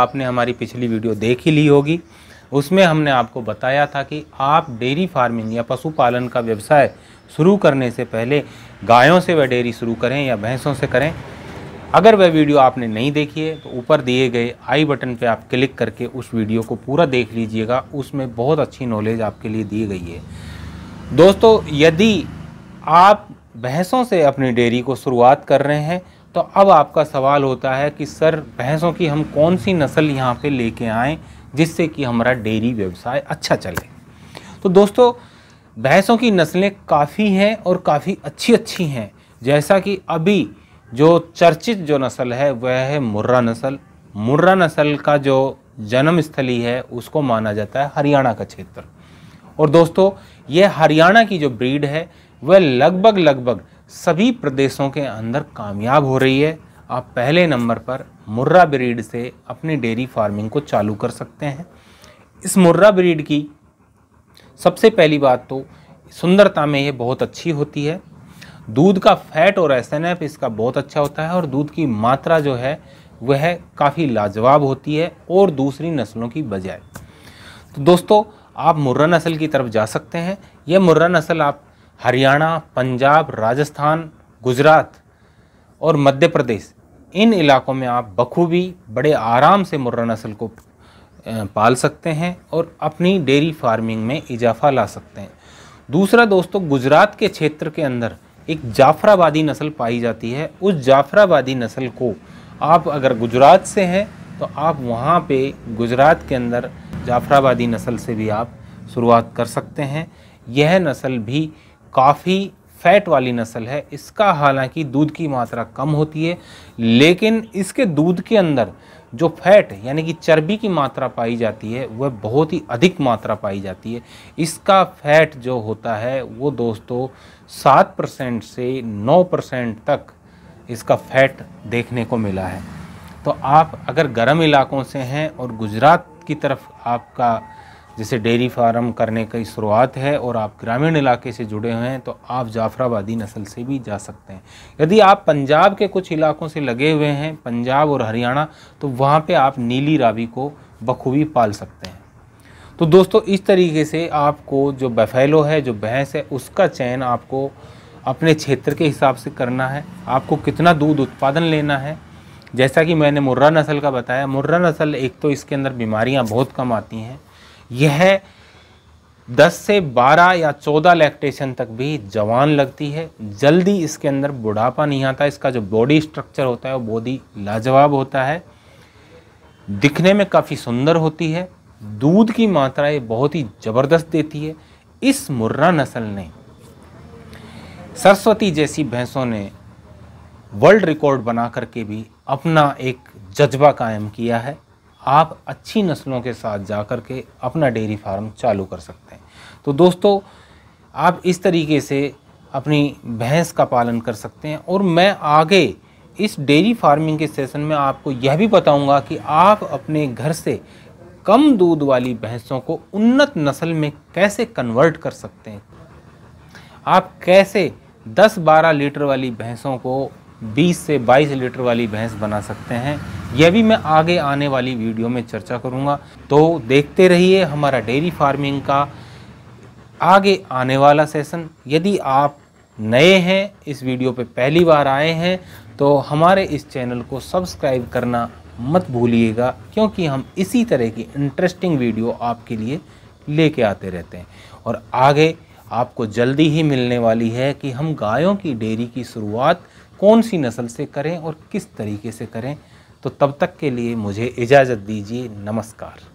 आपने हमारी पिछली वीडियो देख ही ली होगी उसमें हमने आपको बताया था कि आप डेयरी फार्मिंग या पशुपालन का व्यवसाय शुरू करने से पहले गायों से वह डेयरी शुरू करें या भैंसों से करें अगर वह वीडियो आपने नहीं देखी है तो ऊपर दिए गए आई बटन पर आप क्लिक करके उस वीडियो को पूरा देख लीजिएगा उसमें बहुत अच्छी नॉलेज आपके लिए दी गई है दोस्तों यदि आप भैंसों से अपनी डेयरी को शुरुआत कर रहे हैं तो अब आपका सवाल होता है कि सर भैंसों की हम कौन सी नस्ल यहाँ पे लेके आएँ जिससे कि हमारा डेयरी व्यवसाय अच्छा चले तो दोस्तों भैंसों की नस्लें काफ़ी हैं और काफ़ी अच्छी अच्छी हैं जैसा कि अभी जो चर्चित जो नस्ल है वह है मुर्रा नस्ल मुर्रा नस्ल का जो जन्म स्थली है उसको माना जाता है हरियाणा का क्षेत्र और दोस्तों यह हरियाणा की जो ब्रीड है वह लगभग लगभग सभी प्रदेशों के अंदर कामयाब हो रही है आप पहले नंबर पर मुर्रा ब्रीड से अपनी डेयरी फार्मिंग को चालू कर सकते हैं इस मुर्रा ब्रीड की सबसे पहली बात तो सुंदरता में ये बहुत अच्छी होती है दूध का फैट और एस इसका बहुत अच्छा होता है और दूध की मात्रा जो है वह काफ़ी लाजवाब होती है और दूसरी नस्लों की बजाय तो दोस्तों आप मुर्रा नस्ल की तरफ जा सकते हैं यह मुर्रा नस्ल आप हरियाणा पंजाब राजस्थान गुजरात और मध्य प्रदेश इन इलाकों में आप बखूबी बड़े आराम से मुर्रा नस्ल को पाल सकते हैं और अपनी डेयरी फार्मिंग में इजाफा ला सकते हैं दूसरा दोस्तों गुजरात के क्षेत्र के अंदर एक जाफराबादी नस्ल पाई जाती है उस जाफराबादी नस्ल को आप अगर गुजरात से हैं तो आप वहाँ पे गुजरात के अंदर जाफराबादी नस्ल से भी आप शुरुआत कर सकते हैं यह नस्ल भी काफ़ी फैट वाली नस्ल है इसका हालांकि दूध की मात्रा कम होती है लेकिन इसके दूध के अंदर जो फैट यानी कि चर्बी की मात्रा पाई जाती है वह बहुत ही अधिक मात्रा पाई जाती है इसका फैट जो होता है वो दोस्तों सात परसेंट से नौ परसेंट तक इसका फैट देखने को मिला है तो आप अगर गर्म इलाकों से हैं और गुजरात की तरफ आपका जैसे डेयरी फार्म करने की शुरुआत है और आप ग्रामीण इलाके से जुड़े हुए हैं तो आप जाफराबादी नस्ल से भी जा सकते हैं यदि आप पंजाब के कुछ इलाकों से लगे हुए हैं पंजाब और हरियाणा तो वहाँ पे आप नीली रावी को बखूबी पाल सकते हैं तो दोस्तों इस तरीके से आपको जो बफेलो है जो भैंस है उसका चयन आपको अपने क्षेत्र के हिसाब से करना है आपको कितना दूध उत्पादन लेना है जैसा कि मैंने मुर्रा नस्ल का बताया मुर्रा नस्ल एक तो इसके अंदर बीमारियाँ बहुत कम आती हैं यह 10 से 12 या 14 लैक्टेशन तक भी जवान लगती है जल्दी इसके अंदर बुढ़ापा नहीं आता इसका जो बॉडी स्ट्रक्चर होता है वो बॉडी लाजवाब होता है दिखने में काफ़ी सुंदर होती है दूध की मात्रा ये बहुत ही ज़बरदस्त देती है इस मुर्रा नस्ल ने सरस्वती जैसी भैंसों ने वर्ल्ड रिकॉर्ड बना करके भी अपना एक जज्बा कायम किया है आप अच्छी नस्लों के साथ जा कर के अपना डेयरी फार्म चालू कर सकते हैं तो दोस्तों आप इस तरीके से अपनी भैंस का पालन कर सकते हैं और मैं आगे इस डेयरी फार्मिंग के सेशन में आपको यह भी बताऊंगा कि आप अपने घर से कम दूध वाली भैंसों को उन्नत नस्ल में कैसे कन्वर्ट कर सकते हैं आप कैसे 10-12 लीटर वाली भैंसों को 20 से 22 लीटर वाली भैंस बना सकते हैं यह भी मैं आगे आने वाली वीडियो में चर्चा करूँगा तो देखते रहिए हमारा डेयरी फार्मिंग का आगे आने वाला सेशन यदि आप नए हैं इस वीडियो पे पहली बार आए हैं तो हमारे इस चैनल को सब्सक्राइब करना मत भूलिएगा क्योंकि हम इसी तरह की इंटरेस्टिंग वीडियो आपके लिए लेके आते रहते हैं और आगे आपको जल्दी ही मिलने वाली है कि हम गायों की डेयरी की शुरुआत कौन सी नस्ल से करें और किस तरीके से करें तो तब तक के लिए मुझे इजाज़त दीजिए नमस्कार